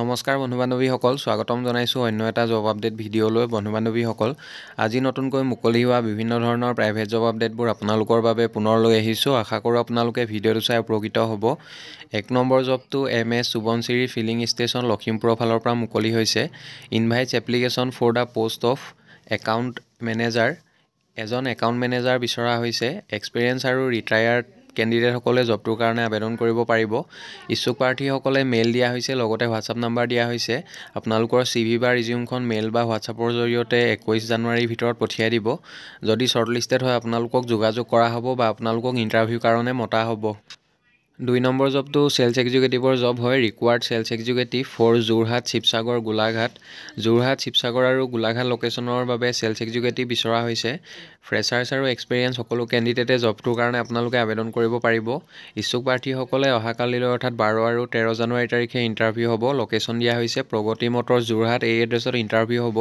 নমস্কাৰ বন্ধু বান্ধৱীসকল স্বাগতম জনাইছোঁ অন্য এটা জব আপডেট ভিডিঅ'লৈ বন্ধু বান্ধৱীসকল আজি নতুনকৈ মুকলি হোৱা বিভিন্ন ধৰণৰ প্ৰাইভেট জব আপডেটবোৰ আপোনালোকৰ বাবে পুনৰ লৈ আহিছোঁ আশা কৰোঁ আপোনালোকে ভিডিঅ'টো চাই উপকৃত হ'ব এক নম্বৰ জবটো M S Subansiri filling station লখিমপুৰৰ ফালৰ পৰা মুকলি হৈছে invites application for the post of account manager এজন একাউণ্ট মেনেজাৰ বিচৰা হৈছে এক্সপেৰিয়েঞ্চ আৰু ৰিটায়াৰ্ড কেণ্ডিডেটসকলে জবটোৰ কাৰণে আবেদন কৰিব পাৰিব ইচ্ছুক প্ৰাৰ্থীসকলে মেইল দিয়া হৈছে লগতে হোৱাটছআপ নাম্বাৰ দিয়া হৈছে আপোনালোকৰ চি ভি বা ৰিজিউমখন মেইল বা হোৱাটছআপৰ জৰিয়তে একৈছ জানুৱাৰীৰ ভিতৰত পঠিয়াই দিব যদি শ্বৰ্ট লিষ্টেড হয় আপোনালোকক যোগাযোগ কৰা হ'ব বা আপোনালোকক ইণ্টাৰভিউৰ কাৰণে মতা হ'ব দুই নম্বৰ জবটো চেলছ এক্সিকিউটিভৰ জব হয় required sales executive for Jorhat Sivasagar Golaghat Jorhat Sivasagar আৰু গোলাঘাট লোকেশ্যনৰ বাবে ছেলছ এক্সিকিউটিভ বিচৰা হৈছে ফ্ৰেছাৰ্ছ আৰু এক্সপেৰিয়েঞ্চ সকলো কেণ্ডিডেটে জবটোৰ কাৰণে আপোনালোকে আবেদন কৰিব পাৰিব ইচ্ছুক প্ৰাৰ্থীসকলে অহাকালিলৈ অৰ্থাৎ বাৰ আৰু তেৰ জানুৱাৰী তাৰিখে ইণ্টাৰভিউ হ'ব লোকেশ্যন দিয়া হৈছে প্ৰগতি মটৰ যোৰহাট এই এড্ৰেছত ইণ্টাৰভিউ হ'ব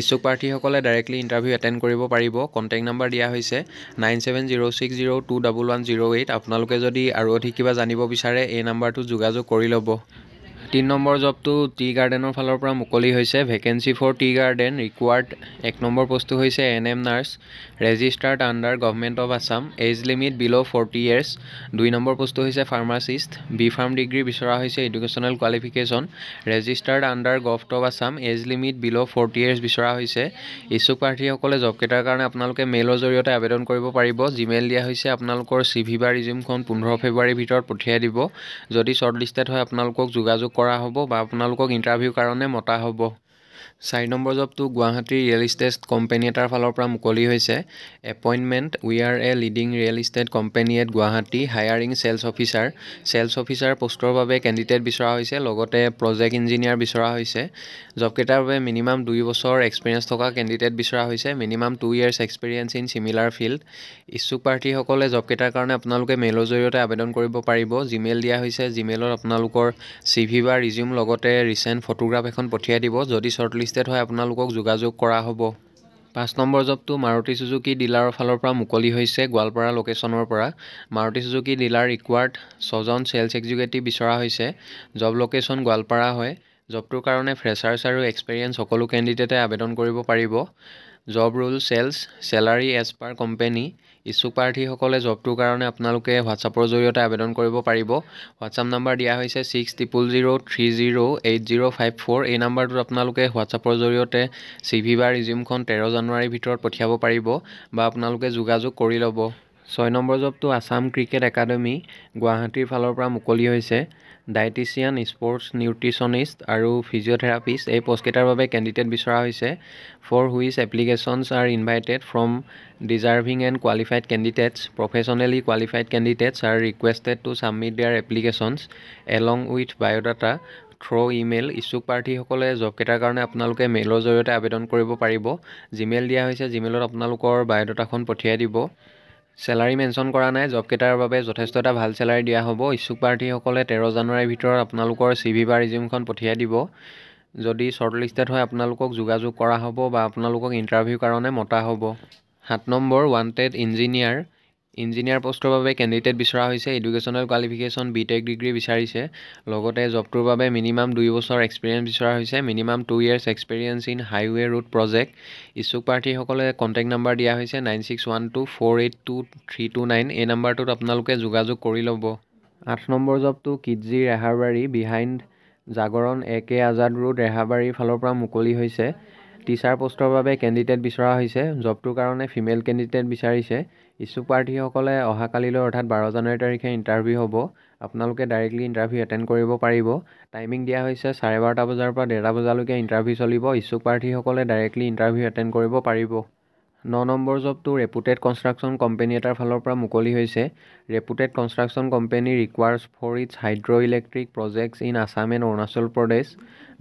ইচ্ছুক প্ৰাৰ্থীসকলে ডাইৰেক্টলি ইণ্টাৰভিউ এটেণ্ড কৰিব পাৰিব কণ্টেক্ট নাম্বাৰ দিয়া হৈছে nine seven zero' six zero' two double one zero' eight আপোনালোকে যদি আৰু অধিক কিবা কিবা জানিব বিচাৰে এই নাম্বাৰটো যোগাযোগ কৰি ল'ব তিন নম্বৰ জবটো টি গাৰ্ডেনৰ ফালৰ পৰা মুকলি হৈছে vacancy for tea garden required এক নম্বৰ পষ্টটো হৈছে N M nurse registered under government of Assam age limit below' forty years দুই নম্বৰ পষ্টটো হৈছে ফাৰ্মাচিষ্ট বি ফাৰ্ম ডিগ্ৰী বিচৰা হৈছে educational qualification registered under govt of Assam age limit below' forty years বিচৰা হৈছে ইচ্ছুক প্ৰাৰ্থীসকলে জবকেইটাৰ কাৰণে আপোনালোকে মেইলৰ জৰিয়তে আবেদন কৰিব পাৰিব জিমেইল দিয়া হৈছে আপোনালোকৰ চি ভি বা ৰিজিউমখন পোন্ধৰ ফেব্ৰুৱাৰীৰ ভিতৰত পঠিয়াই দিব যদি শ্বৰ্ট লিষ্টেড হয় আপোনালোকক যোগাযোগ কৰা হ'ব বা আপোনালোকক ইণ্টাৰভিউৰ কাৰণে মতা হ'ব চাৰি নম্বৰ জবটো গুৱাহাটীৰ ৰিয়েল ইষ্টেট কোম্পানী এটাৰ ফালৰ পৰা মুকলি হৈছে appointment we are a leading real estate company at Guwahati hiring sales officer sales officer পোষ্টৰ বাবে কেণ্ডিডেট বিচৰা হৈছে লগতে প্ৰজেক্ট ইঞ্জিনিয়াৰ বিচৰা হৈছে জবকেইটাৰ বাবে মিনিমাম দুই বছৰ এক্সপেৰিয়েঞ্চ থকা কেণ্ডিডেট বিচৰা হৈছে minimum two years experience in similar field ইচ্ছুক প্ৰাৰ্থীসকলে জবকেইটাৰ কাৰণে আপোনালোকে মেইলৰ জৰিয়তে আবেদন কৰিব পাৰিব জিমেইল দিয়া হৈছে জি মেইলত আপোনালোকৰ চি ভি বা ৰিজিউম লগতে ৰিচেণ্ট ফটোগ্ৰাফ এখন পঠিয়াই দিব যদি শ্বৰ্ট লিষ্টেড হয় আপোনালোকক যোগাযোগ কৰা হ'ব পাঁচ নম্বৰ জবটো মাৰুতি চুজুকি ডিলাৰৰ ফালৰ পৰা মুকলি হৈছে গোৱালপাৰা লোকেশ্যনৰ পৰা মাৰুতি চুজুকি ডিলাৰ ৰিকুৱাৰ্ড ছজন ছেলছ এক্সিকিউটিভ বিচৰা হৈছে জব লোকেশ্যন গোৱালপাৰা হয় জবটোৰ কাৰণে ফ্ৰেছাৰ্ছ আৰু এক্সপেৰিয়েঞ্চ সকলো কেণ্ডিডেটে আবেদন কৰিব পাৰিব job role sales salary as per company ইচ্ছুক প্ৰাৰ্থীসকলে জবটোৰ কাৰণে আপোনালোকে হোৱাটছআপৰ জৰিয়তে আবেদন কৰিব পাৰিব হোৱাটছআপ নাম্বাৰ দিয়া হৈছে six triple zero' three zero' eight zero' five four এই নাম্বাৰটোত আপোনালোকে হোৱাটছআপৰ জৰিয়তে চি ভি বা ৰিজিউমখন তেৰ জানুৱাৰীৰ ভিতৰত পঠিয়াব পাৰিব বা আপোনালোকে যোগাযোগ কৰি ল'ব ছয় নম্বৰ জবটো আছাম ক্ৰিকেট একাডেমী গুৱাহাটীৰ ফালৰ পৰা মুকলি হৈছে ডায়েটিচিয়ান স্পৰ্টছ নিউট্ৰিশ্যনিষ্ট আৰু ফিজিঅ'থেৰাপিষ্ট এই পষ্টকেইটাৰ বাবে কেণ্ডিডেট বিচৰা হৈছে for which applications are invited from deserving and qualified candidates professionally qualified candidates are requested to submit their applications along with biodata through' email ইচ্ছুক প্ৰাৰ্থীসকলে জবকেইটাৰ কাৰণে আপোনালোকে মেইলৰ জৰিয়তে আবেদন কৰিব পাৰিব জিমেইল দিয়া হৈছে জিমেইলত আপোনালোকৰ বায়'ডাটাখন পঠিয়াই দিব চেলাৰী মেনশ্যন কৰা নাই জবকেইটাৰ বাবে যথেষ্ট এটা ভাল চেলাৰী দিয়া হ'ব ইচ্ছুক প্ৰাৰ্থীসকলে তেৰ জানুৱাৰীৰ ভিতৰত আপোনালোকৰ চি ভি বা ৰিজিউমখন পঠিয়াই দিব যদি শ্বৰ্ট লিষ্টেড হয় আপোনালোকক যোগাযোগ কৰা হ'ব বা আপোনালোকক ইণ্টাৰভিউৰ কাৰণে মতা হ'ব সাত নম্বৰ ৱানটেড ইঞ্জিনিয়াৰ ইঞ্জিনিয়াৰ পষ্টৰ বাবে কেণ্ডিডেট বিচৰা হৈছে educational qualification B tech degree বিচাৰিছে লগতে জবটোৰ বাবে মিনিমাম দুই বছৰ এক্সপেৰিয়েঞ্চ বিচৰা হৈছে minimum two years experience in highway route project ইচ্ছুক প্ৰাৰ্থীসকলে কণ্টেক্ট নাম্বাৰ দিয়া হৈছে nine six one two four eight two three two nine এই নাম্বাৰটোত আপোনালোকে যোগাযোগ কৰি ল'ব আঠ নম্বৰ জবটো Kidzee Rehabari behind Jagaran A K Azad road ৰেহাবাৰীৰ ফালৰ পৰা মুকলি হৈছে টিচাৰ পোষ্টৰ বাবে কেণ্ডিডেট বিচৰা হৈছে জবটোৰ কাৰণে ফিমেল কেণ্ডিডেট বিচাৰিছে ইচ্ছুক প্ৰাৰ্থীসকলে অহাকালিলৈ অৰ্থাৎ বাৰ জানুৱাৰী তাৰিখে ইণ্টাৰভিউ হ'ব আপোনালোকে ডাইৰেক্টলি ইণ্টাৰভিউ এটেণ্ড কৰিব পাৰিব টাইমিং দিয়া হৈছে চাৰে বাৰটা বজাৰ পৰা ডেৰটা বজালৈকে ইণ্টাৰভিউ চলিব ইচ্ছুক প্ৰাৰ্থীসকলে ডাইৰেক্টলি ইণ্টাৰভিউ এটেণ্ড কৰিব পাৰিব ন নম্বৰ জবটো ৰেপুটেড কনষ্ট্ৰাকশ্যন কোম্পানী এটাৰ ফালৰ পৰা মুকলি হৈছে reputed construction company requires for its hydro electric projects in Assam and Arunachal Pradesh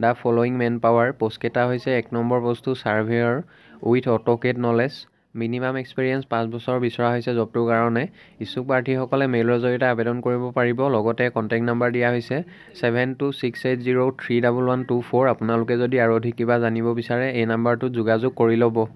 the following man power পষ্টকেইটা হৈছে এক নম্বৰ বস্তু surveyor with AutoCAD knowledge minimum experience পাঁচ বছৰ বিচৰা হৈছে জবটোৰ কাৰণে ইচ্ছুক প্ৰাৰ্থীসকলে মেইলৰ জৰিয়তে আবেদন কৰিব পাৰিব লগতে কণ্টেক্ট নাম্বাৰ দিয়া হৈছে seven two six eight zero' three double one two four আপোনালোকে যদি আৰু অধিক কিবা জানিব বিচাৰে এই নাম্বাৰটোত যোগাযোগ কৰি ল'ব